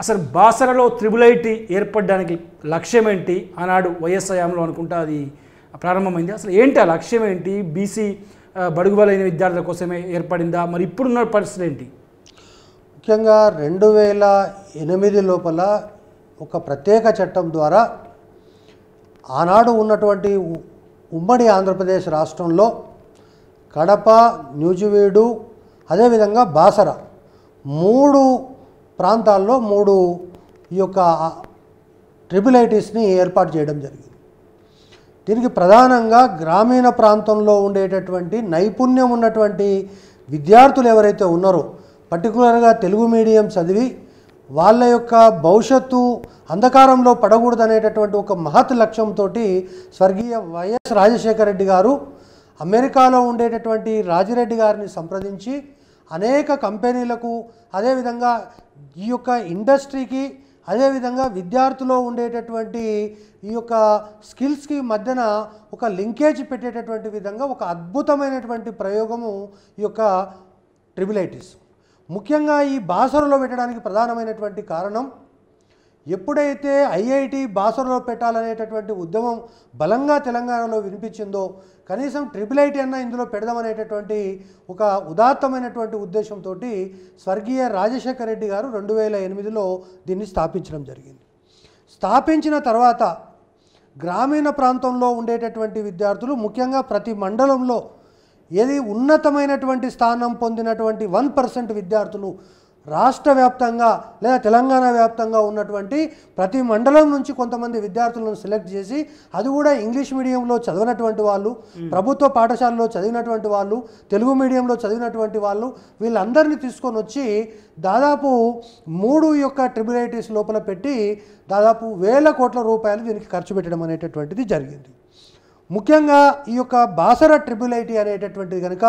అసలు బాసరలో త్రిబులైటీ ఏర్పడడానికి లక్ష్యం ఏంటి ఆనాడు వైఎస్ఐఎంలో అనుకుంటా అది ప్రారంభమైంది అసలు ఏంటి ఆ లక్ష్యం ఏంటి బీసీ బడుగుబలైన విద్యార్థుల కోసమే ఏర్పడిందా మరి ఇప్పుడున్న పరిస్థితి ఏంటి ముఖ్యంగా రెండు వేల ఎనిమిది లోపల ఒక ప్రత్యేక చట్టం ద్వారా ఆనాడు ఉన్నటువంటి ఉమ్మడి ఆంధ్రప్రదేశ్ రాష్ట్రంలో కడప న్యూజివీడు అదేవిధంగా బాసర మూడు ప్రాంతాల్లో మూడు ఈ యొక్క ట్రిబులైటిస్ని ఏర్పాటు చేయడం జరిగింది దీనికి ప్రధానంగా గ్రామీణ ప్రాంతంలో ఉండేటటువంటి నైపుణ్యం ఉన్నటువంటి విద్యార్థులు ఎవరైతే ఉన్నారో పర్టికులర్గా తెలుగు మీడియం చదివి వాళ్ళ యొక్క భవిష్యత్తు అంధకారంలో పడకూడదనేటటువంటి ఒక మహత్ లక్ష్యంతో స్వర్గీయ వైఎస్ రాజశేఖర రెడ్డి గారు అమెరికాలో ఉండేటటువంటి రాజిరెడ్డి గారిని సంప్రదించి అనేక కంపెనీలకు అదేవిధంగా ఈ యొక్క ఇండస్ట్రీకి అదేవిధంగా విద్యార్థుల్లో ఉండేటటువంటి ఈ యొక్క స్కిల్స్కి మధ్యన ఒక లింకేజ్ పెట్టేటటువంటి విధంగా ఒక అద్భుతమైనటువంటి ప్రయోగము ఈ యొక్క ట్రిబులైటిస్ ముఖ్యంగా ఈ బాసరలో పెట్టడానికి ప్రధానమైనటువంటి కారణం ఎప్పుడైతే ఐఐటి బాసరలో పెట్టాలనేటటువంటి ఉద్యమం బలంగా తెలంగాణలో వినిపించిందో కనీసం ట్రిపుల్ ఐటీ అన్న ఇందులో పెడదామనేటటువంటి ఒక ఉదాత్తమైనటువంటి ఉద్దేశంతో స్వర్గీయ రాజశేఖర రెడ్డి గారు రెండు వేల ఎనిమిదిలో దీన్ని స్థాపించడం జరిగింది స్థాపించిన తర్వాత గ్రామీణ ప్రాంతంలో ఉండేటటువంటి విద్యార్థులు ముఖ్యంగా ప్రతి మండలంలో ఏది ఉన్నతమైనటువంటి స్థానం పొందినటువంటి వన్ పర్సెంట్ విద్యార్థులు రాష్ట్ర వ్యాప్తంగా లేదా తెలంగాణ వ్యాప్తంగా ఉన్నటువంటి ప్రతి మండలం నుంచి కొంతమంది విద్యార్థులను సెలెక్ట్ చేసి అది కూడా ఇంగ్లీష్ మీడియంలో చదివినటువంటి వాళ్ళు ప్రభుత్వ పాఠశాలలో చదివినటువంటి వాళ్ళు తెలుగు మీడియంలో చదివినటువంటి వాళ్ళు వీళ్ళందరినీ తీసుకొని వచ్చి దాదాపు మూడు యొక్క ట్రిబులైటీస్ లోపల పెట్టి దాదాపు వేల కోట్ల రూపాయలు దీనికి ఖర్చు పెట్టడం అనేటటువంటిది జరిగింది ముఖ్యంగా ఈ యొక్క బాసర ట్రిబుల్ ఐటీ అనేటటువంటిది కనుక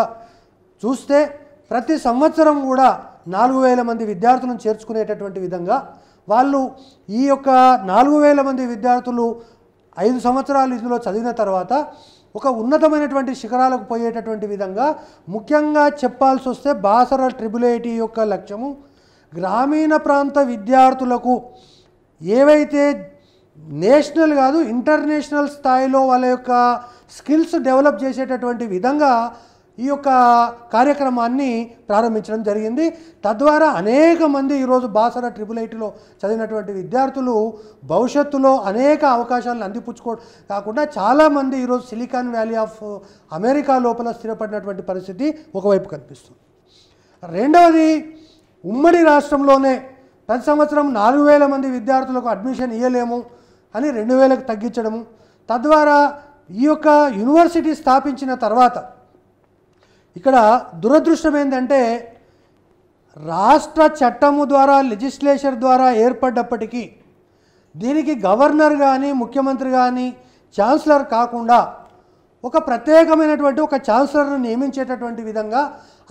చూస్తే ప్రతి సంవత్సరం కూడా నాలుగు వేల మంది విద్యార్థులను చేర్చుకునేటటువంటి విధంగా వాళ్ళు ఈ యొక్క నాలుగు వేల మంది విద్యార్థులు ఐదు సంవత్సరాలు ఇందులో చదివిన తర్వాత ఒక ఉన్నతమైనటువంటి శిఖరాలకు పోయేటటువంటి విధంగా ముఖ్యంగా చెప్పాల్సి వస్తే బాసర ట్రిబుల్ ఐటీ యొక్క లక్ష్యము గ్రామీణ ప్రాంత విద్యార్థులకు ఏవైతే నేషనల్ కాదు ఇంటర్నేషనల్ స్థాయిలో వాళ్ళ యొక్క స్కిల్స్ డెవలప్ చేసేటటువంటి విధంగా ఈ యొక్క కార్యక్రమాన్ని ప్రారంభించడం జరిగింది తద్వారా అనేక మంది ఈరోజు బాసర ట్రిపుల్ ఐటీలో చదివినటువంటి విద్యార్థులు భవిష్యత్తులో అనేక అవకాశాలను అందిపుచ్చుకో కాకుండా చాలామంది ఈరోజు సిలికాన్ వ్యాలీ ఆఫ్ అమెరికా లోపల స్థిరపడినటువంటి పరిస్థితి ఒకవైపు కనిపిస్తుంది రెండవది ఉమ్మడి రాష్ట్రంలోనే ప్రతి సంవత్సరం నాలుగు వేల మంది విద్యార్థులకు అడ్మిషన్ ఇవ్వలేము అని రెండు వేలకు తగ్గించడము తద్వారా ఈ యొక్క యూనివర్సిటీ స్థాపించిన తర్వాత ఇక్కడ దురదృష్టం ఏంటంటే రాష్ట్ర చట్టము ద్వారా లెజిస్లేచర్ ద్వారా ఏర్పడ్డప్పటికీ దీనికి గవర్నర్ కానీ ముఖ్యమంత్రి కానీ ఛాన్సలర్ కాకుండా ఒక ప్రత్యేకమైనటువంటి ఒక ఛాన్సలర్ను నియమించేటటువంటి విధంగా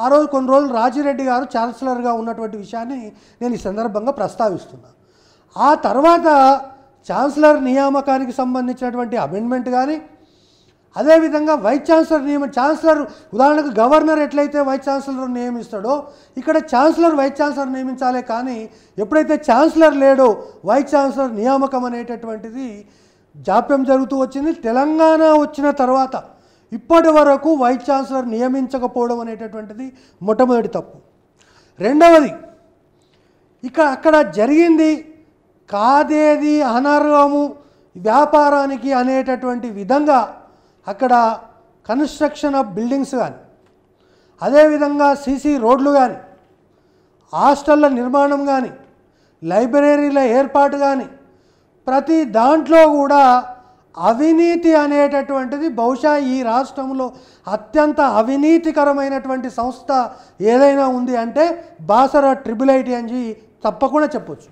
ఆ రోజు కొన్ని రోజులు రాజిరెడ్డి గారు ఛాన్సలర్గా ఉన్నటువంటి విషయాన్ని నేను ఈ సందర్భంగా ప్రస్తావిస్తున్నాను ఆ తర్వాత ఛాన్సలర్ నియామకానికి సంబంధించినటువంటి అమెండ్మెంట్ కానీ అదేవిధంగా వైస్ ఛాన్సలర్ నియమ ఛాన్సలర్ ఉదాహరణకు గవర్నర్ ఎట్లయితే వైస్ ఛాన్సలర్ నియమిస్తాడో ఇక్కడ ఛాన్సలర్ వైస్ ఛాన్సలర్ నియమించాలే కానీ ఎప్పుడైతే ఛాన్సలర్ లేడో వైస్ ఛాన్సలర్ నియామకం అనేటటువంటిది జాప్యం జరుగుతూ వచ్చింది తెలంగాణ వచ్చిన తర్వాత ఇప్పటి వరకు వైస్ ఛాన్సలర్ నియమించకపోవడం అనేటటువంటిది మొట్టమొదటి తప్పు రెండవది ఇక అక్కడ జరిగింది కాదేది అనర్హము వ్యాపారానికి అనేటటువంటి విధంగా అక్కడ కన్స్ట్రక్షన్ ఆఫ్ బిల్డింగ్స్ కానీ అదేవిధంగా సీసీ రోడ్లు కానీ హాస్టళ్ళ నిర్మాణం కానీ లైబ్రరీల ఏర్పాటు కానీ ప్రతి దాంట్లో కూడా అవినీతి అనేటటువంటిది బహుశా ఈ రాష్ట్రంలో అత్యంత అవినీతికరమైనటువంటి సంస్థ ఏదైనా ఉంది అంటే బాసర ట్రిబుల్ అని తప్పకుండా చెప్పొచ్చు